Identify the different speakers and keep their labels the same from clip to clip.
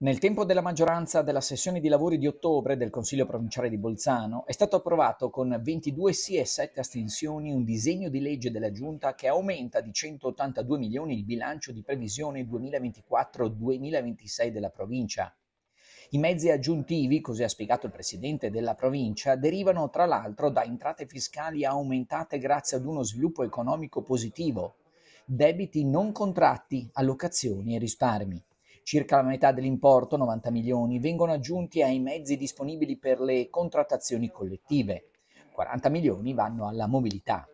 Speaker 1: Nel tempo della maggioranza della sessione di lavori di ottobre del Consiglio provinciale di Bolzano è stato approvato con 22 sì e 7 astensioni un disegno di legge della Giunta che aumenta di 182 milioni il bilancio di previsione 2024-2026 della provincia. I mezzi aggiuntivi, così ha spiegato il presidente della provincia, derivano tra l'altro da entrate fiscali aumentate grazie ad uno sviluppo economico positivo, debiti non contratti, allocazioni e risparmi circa la metà dell'importo, 90 milioni, vengono aggiunti ai mezzi disponibili per le contrattazioni collettive, 40 milioni vanno alla mobilità.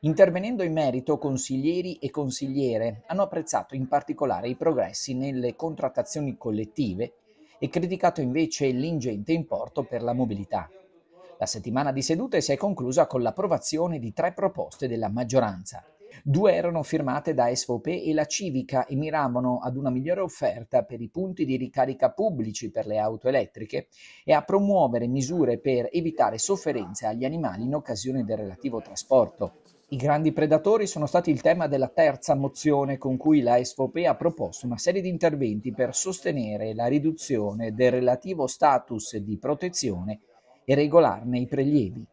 Speaker 1: Intervenendo in merito, consiglieri e consigliere hanno apprezzato in particolare i progressi nelle contrattazioni collettive e criticato invece l'ingente importo per la mobilità. La settimana di sedute si è conclusa con l'approvazione di tre proposte della maggioranza. Due erano firmate da SVP e la Civica e miravano ad una migliore offerta per i punti di ricarica pubblici per le auto elettriche e a promuovere misure per evitare sofferenze agli animali in occasione del relativo trasporto. I grandi predatori sono stati il tema della terza mozione con cui la SVP ha proposto una serie di interventi per sostenere la riduzione del relativo status di protezione e regolarne i prelievi.